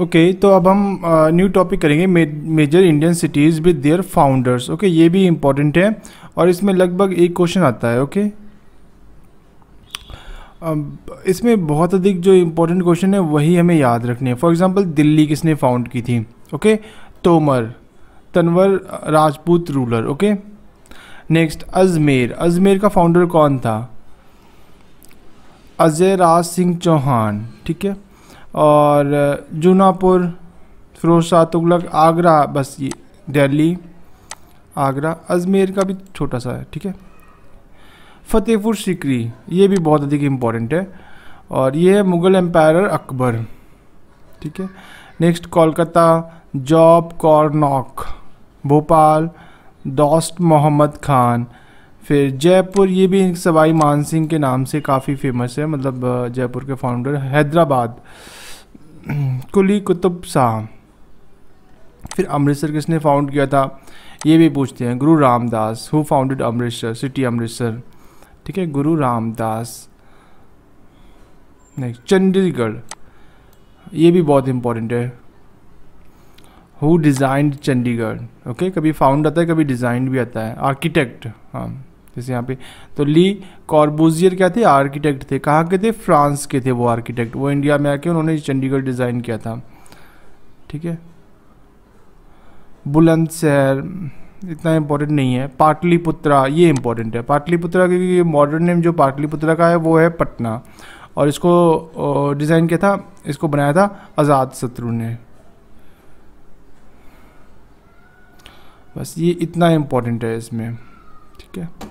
Okay okay, तो अब हम न्यू uh, टॉपिक करेंगे major Indian cities with their founders okay ये भी इम्पोर्टेंट है और इसमें लगभग एक क्वेश्चन आता है ओके okay? इसमें बहुत अधिक जो इम्पोर्टेंट क्वेश्चन है वही हमें याद रखने हैं फॉर एग्ज़ाम्पल दिल्ली किसने फाउंड की थी okay okay? Tomar Tanwar uh, Rajput ruler okay next Ajmer Ajmer का फाउंडर कौन था अजय राज सिंह चौहान ठीक है और जूनापुर फिरोज तुगलक आगरा बस ये दिल्ली आगरा अजमेर का भी छोटा सा है ठीक है फतेहपुर सिकरी ये भी बहुत अधिक इम्पॉर्टेंट है और ये है मुग़ल एम्पायर अकबर ठीक है next Kolkata Job Charnock Bhopal Dost Mohammad Khan फिर जयपुर ये भी सवाई मान सिंह के नाम से काफ़ी फेमस है मतलब जयपुर के फाउंडर हैदराबाद कुली कुतुब शाह फिर अमृतसर किसने फाउंड किया था ये भी पूछते हैं Guru Ramdas who founded Amritsar city Amritsar ठीक है गुरु रामदास नेक्स्ट चंडीगढ़ ये भी बहुत इम्पोर्टेंट है हु डिज़ाइंड चंडीगढ़ ओके कभी फाउंड आता है कभी डिज़ाइंड भी आता है आर्किटेक्ट हाँ जैसे यहाँ पे तो ली कॉर्बोजियर क्या थे आर्किटेक्ट थे कहाँ के थे फ्रांस के थे वो आर्किटेक्ट वो इंडिया में आके उन्होंने चंडीगढ़ डिज़ाइन किया था ठीक है बुलंदशहर इतना इम्पोर्टेंट नहीं है पाटलिपुत्रा ये इम्पोर्टेंट है पाटलिपुत्रा क्योंकि ये मॉडर्न नेम जो पाटलिपुत्रा का है वो है पटना और इसको डिज़ाइन किया था इसको बनाया था आज़ाद शत्रु ने बस ये इतना इम्पोर्टेंट है इसमें ठीक है